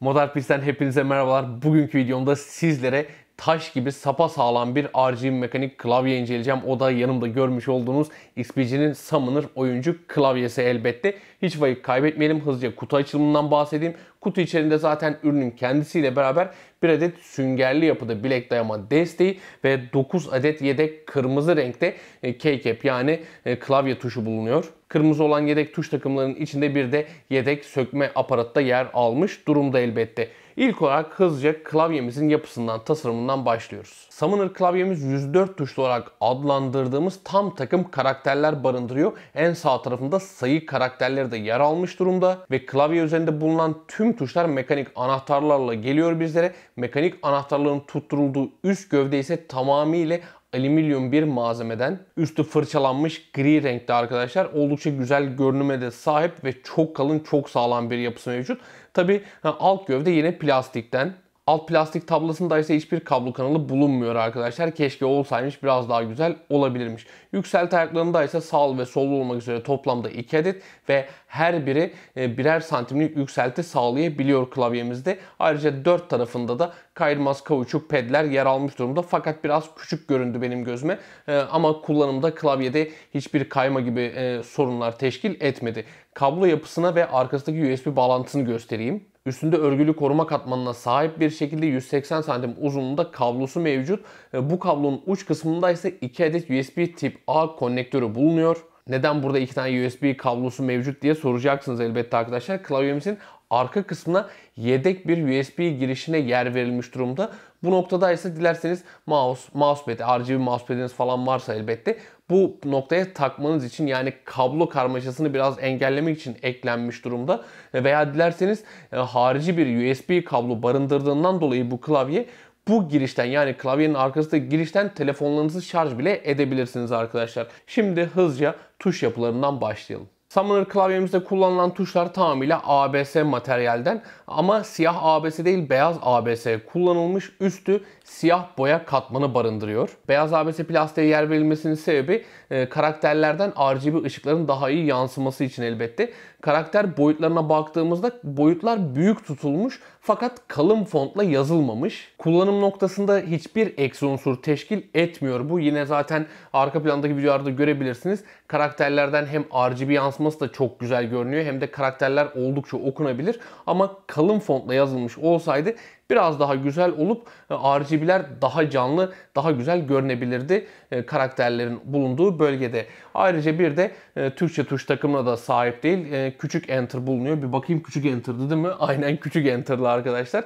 Modal Pist'ten hepinize merhabalar. Bugünkü videomda sizlere taş gibi sapa sağlam bir RGB mekanik klavye inceleyeceğim. O da yanımda görmüş olduğunuz XPC'nin Summoner oyuncu klavyesi elbette. Hiç vakit kaybetmeyelim. Hızlıca kutu açılımından bahsedeyim. Kutu içerisinde zaten ürünün kendisiyle beraber bir adet süngerli yapıda bilek dayama desteği ve 9 adet yedek kırmızı renkte e, keycap yani e, klavye tuşu bulunuyor. Kırmızı olan yedek tuş takımlarının içinde bir de yedek sökme aparatı da yer almış durumda elbette. İlk olarak hızlıca klavyemizin yapısından, tasarımından başlıyoruz. Summoner klavyemiz 104 tuşlu olarak adlandırdığımız tam takım karakterler barındırıyor. En sağ tarafında sayı karakterleri de yer almış durumda ve klavye üzerinde bulunan tüm tuşlar mekanik anahtarlarla geliyor bizlere. Mekanik anahtarların tutturulduğu üst gövde ise tamamıyla alüminyum bir malzemeden. Üstü fırçalanmış gri renkte arkadaşlar. Oldukça güzel görünüme de sahip ve çok kalın çok sağlam bir yapısı mevcut. Tabi alt gövde yine plastikten Alt plastik tablasında ise hiçbir kablo kanalı bulunmuyor arkadaşlar. Keşke olsaymış biraz daha güzel olabilirmiş. Yükselti ayaklarında ise sağ ve sol olmak üzere toplamda 2 adet ve her biri e, birer santimlik yükselti sağlayabiliyor klavyemizde. Ayrıca dört tarafında da kayırmaz kauçuk pedler yer almış durumda. Fakat biraz küçük göründü benim gözüme. E, ama kullanımda klavyede hiçbir kayma gibi e, sorunlar teşkil etmedi. Kablo yapısına ve arkasındaki USB bağlantısını göstereyim. Üstünde örgülü koruma katmanına sahip bir şekilde 180 santim uzunluğunda kablosu mevcut. E, bu kablonun uç kısmında ise 2 adet USB tip A konnektörü bulunuyor. Neden burada iki tane USB kablosu mevcut diye soracaksınız elbette arkadaşlar. Klavyemizin arka kısmına yedek bir USB girişine yer verilmiş durumda. Bu noktada ise dilerseniz mouse, mousepad, RGB mousepad'iniz falan varsa elbette bu noktaya takmanız için yani kablo karmaşasını biraz engellemek için eklenmiş durumda. Veya dilerseniz e, harici bir USB kablo barındırdığından dolayı bu klavye bu girişten yani klavyenin arkasındaki girişten telefonlarınızı şarj bile edebilirsiniz arkadaşlar. Şimdi hızlıca tuş yapılarından başlayalım. Summoner klavyemizde kullanılan tuşlar tamamıyla ABS materyalden ama siyah ABS değil beyaz ABS kullanılmış üstü siyah boya katmanı barındırıyor. Beyaz ABS plastiğe yer verilmesinin sebebi e, karakterlerden RGB ışıkların daha iyi yansıması için elbette. Karakter boyutlarına baktığımızda boyutlar büyük tutulmuş fakat kalın fontla yazılmamış. Kullanım noktasında hiçbir ek unsur teşkil etmiyor bu. Yine zaten arka plandaki videolarda görebilirsiniz. Karakterlerden hem RGB yansıması da çok güzel görünüyor hem de karakterler oldukça okunabilir. Ama kalın fontla yazılmış olsaydı biraz daha güzel olup e, RGB'ler daha canlı, daha güzel görünebilirdi e, karakterlerin bulunduğu bölgede. Ayrıca bir de e, Türkçe tuş takımına da sahip değil. Küçük enter bulunuyor. Bir bakayım küçük enter'dı değil mi? Aynen küçük enter'lı arkadaşlar.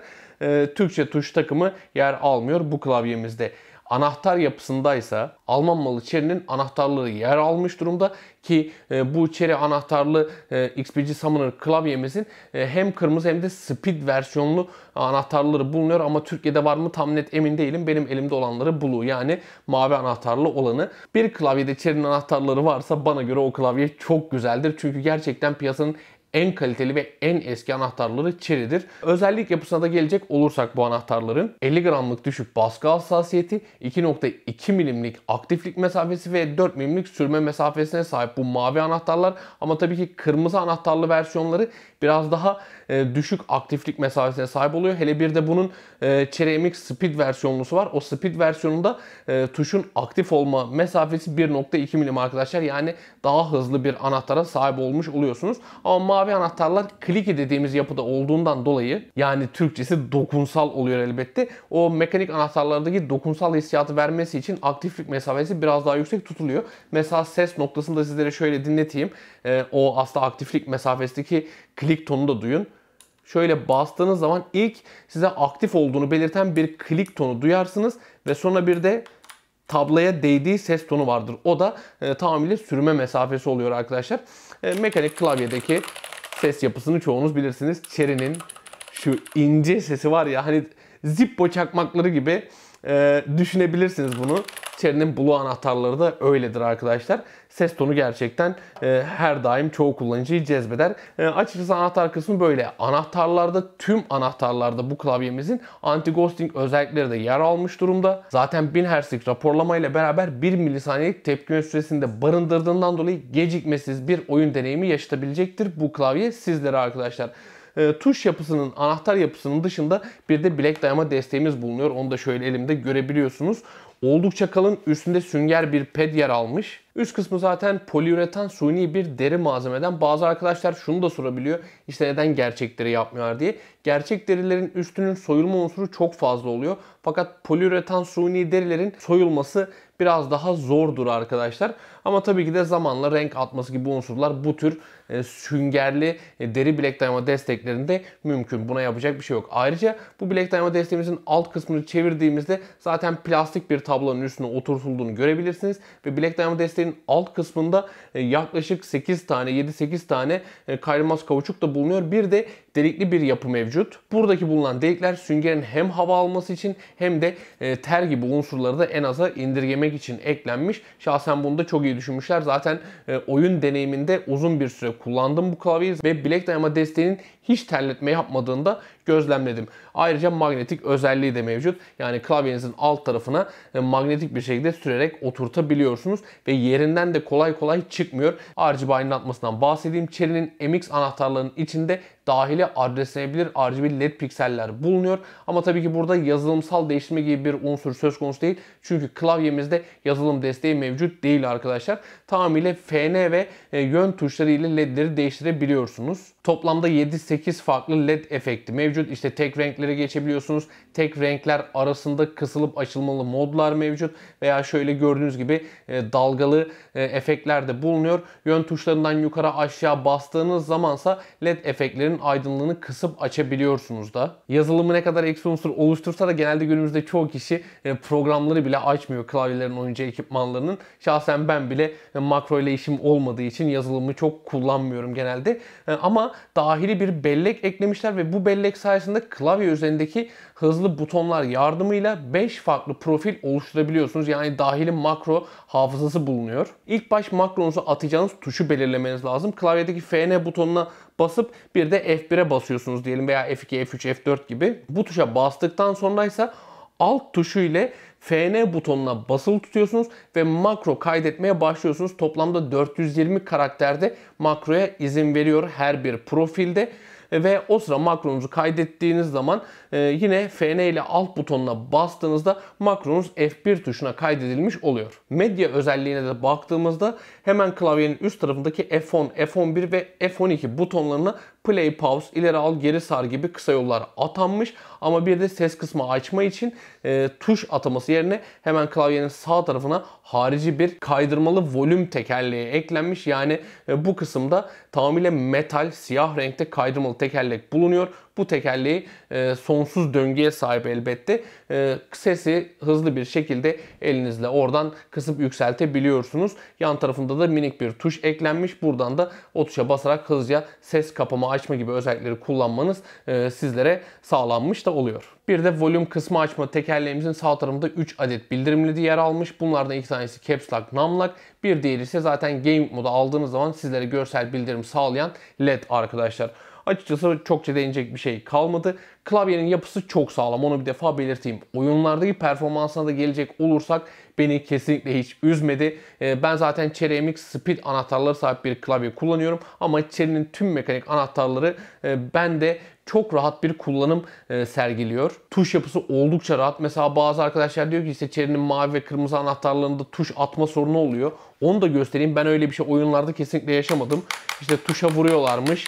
Türkçe tuş takımı yer almıyor bu klavyemizde anahtar yapısındaysa Alman malı çerinin anahtarları yer almış durumda ki e, bu çeri anahtarlı e, XPG Summoner klavyemizin e, hem kırmızı hem de speed versiyonlu anahtarları bulunuyor ama Türkiye'de var mı tam net emin değilim. Benim elimde olanları bulu yani mavi anahtarlı olanı. Bir klavyede çerinin anahtarları varsa bana göre o klavye çok güzeldir. Çünkü gerçekten piyasanın en kaliteli ve en eski anahtarları çeridir. Özellik yapısına da gelecek olursak bu anahtarların 50 gramlık düşük baskı hassasiyeti, 2.2 milimlik aktiflik mesafesi ve 4 milimlik sürme mesafesine sahip bu mavi anahtarlar. Ama tabii ki kırmızı anahtarlı versiyonları biraz daha e, düşük aktiflik mesafesine sahip oluyor. Hele bir de bunun e, Cherry Speed versiyonlusu var. O Speed versiyonunda e, tuşun aktif olma mesafesi 1.2 milim arkadaşlar. Yani daha hızlı bir anahtara sahip olmuş oluyorsunuz. Ama mavi anahtarlar clicky dediğimiz yapıda olduğundan dolayı yani Türkçesi dokunsal oluyor elbette. O mekanik anahtarlardaki dokunsal hissiyatı vermesi için aktiflik mesafesi biraz daha yüksek tutuluyor. Mesela ses noktasında sizlere şöyle dinleteyim. o aslında aktiflik mesafesindeki klik tonu da duyun şöyle bastığınız zaman ilk size aktif olduğunu belirten bir klik tonu duyarsınız ve sonra bir de tablaya değdiği ses tonu vardır. O da e, tamamıyla sürme mesafesi oluyor arkadaşlar. E, mekanik klavyedeki ses yapısını çoğunuz bilirsiniz. Cherry'nin şu ince sesi var ya hani zippo çakmakları gibi e, düşünebilirsiniz bunu. Cherry'nin Blue anahtarları da öyledir arkadaşlar. Ses tonu gerçekten e, her daim çoğu kullanıcıyı cezbeder. E, açıkçası anahtar kısmı böyle. Anahtarlarda tüm anahtarlarda bu klavyemizin anti-ghosting özellikleri de yer almış durumda. Zaten 1000 Hz'lik raporlama ile beraber 1 milisaniyelik tepkime süresinde barındırdığından dolayı gecikmesiz bir oyun deneyimi yaşatabilecektir bu klavye sizlere arkadaşlar. E, tuş yapısının, anahtar yapısının dışında bir de bilek dayama desteğimiz bulunuyor. Onu da şöyle elimde görebiliyorsunuz. Oldukça kalın üstünde sünger bir ped yer almış. Üst kısmı zaten poliüretan suni bir deri malzemeden. Bazı arkadaşlar şunu da sorabiliyor. İşte neden gerçek deri yapmıyorlar diye. Gerçek derilerin üstünün soyulma unsuru çok fazla oluyor. Fakat poliüretan suni derilerin soyulması biraz daha zordur arkadaşlar. Ama tabii ki de zamanla renk atması gibi unsurlar bu tür e, süngerli e, deri bilek dayama desteklerinde mümkün. Buna yapacak bir şey yok. Ayrıca bu bilek dayama desteğimizin alt kısmını çevirdiğimizde zaten plastik bir tablonun üstüne oturtulduğunu görebilirsiniz. Ve bilek dayama desteği listenin alt kısmında e, yaklaşık 8 tane 7-8 tane e, kaymaz kavuçuk da bulunuyor. Bir de delikli bir yapı mevcut. Buradaki bulunan delikler süngerin hem hava alması için hem de e, ter gibi unsurları da en aza indirgemek için eklenmiş. Şahsen bunu da çok iyi düşünmüşler. Zaten oyun deneyiminde uzun bir süre kullandım bu klavyeyi ve Black Diamond desteğinin hiç terletme yapmadığında gözlemledim. Ayrıca magnetik özelliği de mevcut. Yani klavyenizin alt tarafına e, magnetik bir şekilde sürerek oturtabiliyorsunuz ve yerinden de kolay kolay çıkmıyor. Ayrıca aydınlatmasından bahsedeyim. Çeli'nin MX anahtarlarının içinde dahili adreslenebilir RGB led pikseller bulunuyor. Ama tabii ki burada yazılımsal değişme gibi bir unsur söz konusu değil. Çünkü klavyemizde yazılım desteği mevcut değil arkadaşlar. Tamamıyla FN ve e, yön tuşları ile ledleri değiştirebiliyorsunuz. Toplamda 7-8 farklı led efekti mevcut. İşte tek renklere geçebiliyorsunuz. Tek renkler arasında kısılıp açılmalı modlar mevcut. Veya şöyle gördüğünüz gibi e, dalgalı e, efektler de bulunuyor. Yön tuşlarından yukarı aşağı bastığınız zamansa led efektlerin ışıkların aydınlığını kısıp açabiliyorsunuz da. Yazılımı ne kadar eksi unsur oluştursa da genelde günümüzde çoğu kişi e, programları bile açmıyor klavyelerin oyuncu ekipmanlarının. Şahsen ben bile e, makro ile işim olmadığı için yazılımı çok kullanmıyorum genelde. E, ama dahili bir bellek eklemişler ve bu bellek sayesinde klavye üzerindeki hızlı butonlar yardımıyla 5 farklı profil oluşturabiliyorsunuz. Yani dahili makro hafızası bulunuyor. İlk baş makronuzu atacağınız tuşu belirlemeniz lazım. Klavyedeki FN butonuna basıp bir de F1'e basıyorsunuz diyelim veya F2, F3, F4 gibi. Bu tuşa bastıktan sonra ise alt tuşu ile FN butonuna basılı tutuyorsunuz ve makro kaydetmeye başlıyorsunuz. Toplamda 420 karakterde makroya izin veriyor her bir profilde. E, ve o sıra makronunuzu kaydettiğiniz zaman e, yine FN ile alt butonuna bastığınızda makronuz F1 tuşuna kaydedilmiş oluyor. Medya özelliğine de baktığımızda hemen klavyenin üst tarafındaki F10, F11 ve F12 butonlarını play, pause, ileri al, geri sar gibi kısa yollar atanmış. Ama bir de ses kısmı açma için e, tuş ataması yerine hemen klavyenin sağ tarafına harici bir kaydırmalı volüm tekerleği eklenmiş. Yani e, bu kısımda tamamıyla metal, siyah renkte kaydırmalı tekerlek bulunuyor. Bu tekerleği e, sonsuz döngüye sahip elbette. E, sesi hızlı bir şekilde elinizle oradan kısıp yükseltebiliyorsunuz. Yan tarafında da minik bir tuş eklenmiş. Buradan da o tuşa basarak hızlıca ses kapama açma gibi özellikleri kullanmanız e, sizlere sağlanmış da oluyor. Bir de volüm kısmı açma tekerleğimizin sağ tarafında 3 adet bildirimli yer almış. Bunlardan iki tanesi Caps Lock, Num Lock. Bir diğeri ise zaten Game modu aldığınız zaman sizlere görsel bildirim sağlayan LED arkadaşlar. Açıkçası çokça değinecek bir şey kalmadı. Klavyenin yapısı çok sağlam onu bir defa belirteyim. Oyunlardaki performansına da gelecek olursak beni kesinlikle hiç üzmedi. Ee, ben zaten Cherry MX Speed anahtarları sahip bir klavye kullanıyorum ama Cherry'nin tüm mekanik anahtarları e, bende çok rahat bir kullanım e, sergiliyor. Tuş yapısı oldukça rahat. Mesela bazı arkadaşlar diyor ki işte Cherry'nin mavi ve kırmızı anahtarlarında tuş atma sorunu oluyor. Onu da göstereyim. Ben öyle bir şey oyunlarda kesinlikle yaşamadım. İşte tuşa vuruyorlarmış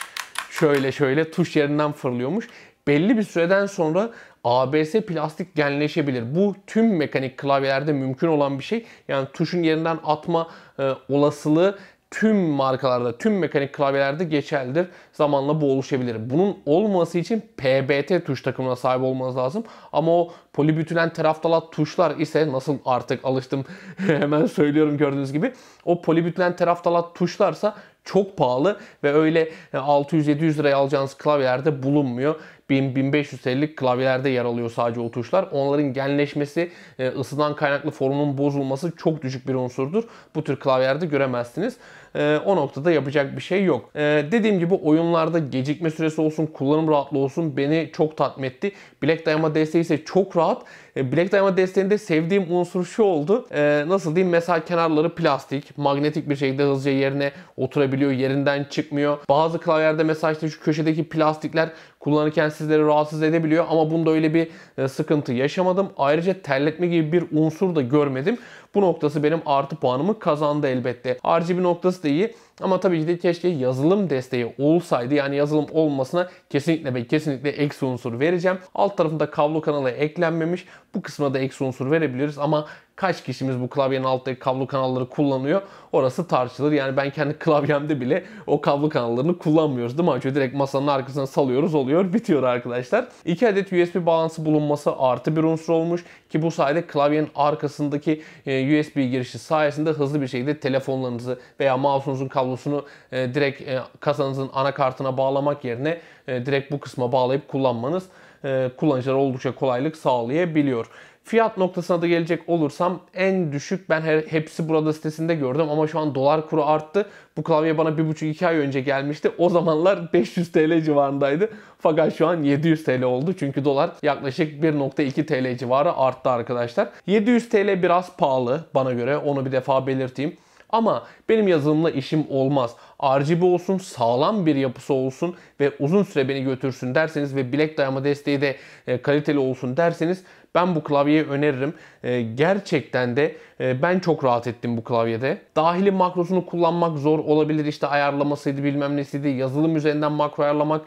şöyle şöyle tuş yerinden fırlıyormuş. Belli bir süreden sonra ABS plastik genleşebilir. Bu tüm mekanik klavyelerde mümkün olan bir şey. Yani tuşun yerinden atma e, olasılığı tüm markalarda, tüm mekanik klavyelerde geçerlidir. Zamanla bu oluşabilir. Bunun olması için PBT tuş takımına sahip olmanız lazım. Ama o polibütülen teraftalat tuşlar ise nasıl artık alıştım hemen söylüyorum gördüğünüz gibi. O polibütülen teraftalat tuşlarsa çok pahalı ve öyle 600-700 e, liraya alacağınız klavyelerde bulunmuyor. 1000-1500 klavyelerde yer alıyor sadece o tuşlar. Onların genleşmesi, e, ısıdan kaynaklı formunun bozulması çok düşük bir unsurdur. Bu tür klavyelerde göremezsiniz e, o noktada yapacak bir şey yok. E, dediğim gibi oyunlarda gecikme süresi olsun, kullanım rahatlığı olsun beni çok tatmin etti. Black Diamond desteği ise çok rahat. E, Black Diamond desteğinde sevdiğim unsur şu oldu. E, nasıl diyeyim mesela kenarları plastik, magnetik bir şekilde hızlıca yerine oturabiliyor, yerinden çıkmıyor. Bazı klavyelerde mesela işte şu köşedeki plastikler kullanırken sizleri rahatsız edebiliyor ama bunda öyle bir e, sıkıntı yaşamadım. Ayrıca terletme gibi bir unsur da görmedim. Bu noktası benim artı puanımı kazandı elbette. Harici bir noktası aí Ama tabii ki de keşke yazılım desteği olsaydı. Yani yazılım olmasına kesinlikle ve kesinlikle eksi unsur vereceğim. Alt tarafında kablo kanalı eklenmemiş. Bu kısma da eksi unsur verebiliriz ama kaç kişimiz bu klavyenin alttaki kablo kanalları kullanıyor orası tartışılır. Yani ben kendi klavyemde bile o kablo kanallarını kullanmıyoruz değil mi? Çünkü direkt masanın arkasına salıyoruz oluyor bitiyor arkadaşlar. İki adet USB bağlantısı bulunması artı bir unsur olmuş ki bu sayede klavyenin arkasındaki e, USB girişi sayesinde hızlı bir şekilde telefonlarınızı veya mouse'unuzun kablo kablosunu e, direkt e, kasanızın anakartına bağlamak yerine e, direkt bu kısma bağlayıp kullanmanız e, kullanıcılara oldukça kolaylık sağlayabiliyor. Fiyat noktasına da gelecek olursam en düşük ben her, hepsi burada sitesinde gördüm ama şu an dolar kuru arttı. Bu klavye bana 1,5-2 ay önce gelmişti. O zamanlar 500 TL civarındaydı. Fakat şu an 700 TL oldu. Çünkü dolar yaklaşık 1.2 TL civarı arttı arkadaşlar. 700 TL biraz pahalı bana göre onu bir defa belirteyim. Ama benim yazılımla işim olmaz. RGB olsun, sağlam bir yapısı olsun ve uzun süre beni götürsün derseniz ve bilek dayama desteği de e, kaliteli olsun derseniz ben bu klavyeyi öneririm. E, gerçekten de e, ben çok rahat ettim bu klavyede. Dahili makrosunu kullanmak zor olabilir. İşte ayarlamasıydı bilmem nesiydi. Yazılım üzerinden makro ayarlamak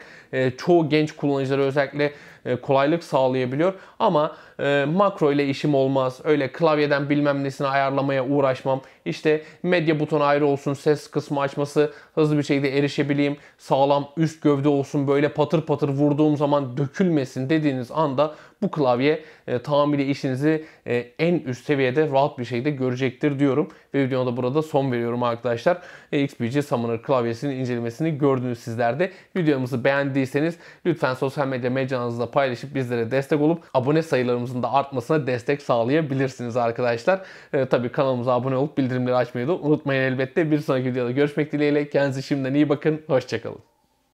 çoğu genç kullanıcılara özellikle kolaylık sağlayabiliyor. Ama makro ile işim olmaz. Öyle klavyeden bilmem nesini ayarlamaya uğraşmam. İşte medya butonu ayrı olsun, ses kısmı açması hızlı bir şekilde erişebileyim, sağlam üst gövde olsun böyle patır patır vurduğum zaman dökülmesin dediğiniz anda bu klavye e, tamamıyla işinizi e, en üst seviyede rahat bir şekilde görecektir diyorum. Ve videoda burada son veriyorum arkadaşlar. E, XPG Summoner klavyesinin incelemesini gördünüz sizlerde. Videomuzu beğendiyseniz lütfen sosyal medya mecranızda paylaşıp bizlere destek olup abone sayılarımızın da artmasına destek sağlayabilirsiniz arkadaşlar. E, tabii kanalımıza abone olup bildirim bildirimleri açmayı da unutmayın elbette. Bir sonraki videoda görüşmek dileğiyle. Kendinize şimdiden iyi bakın. Hoşçakalın.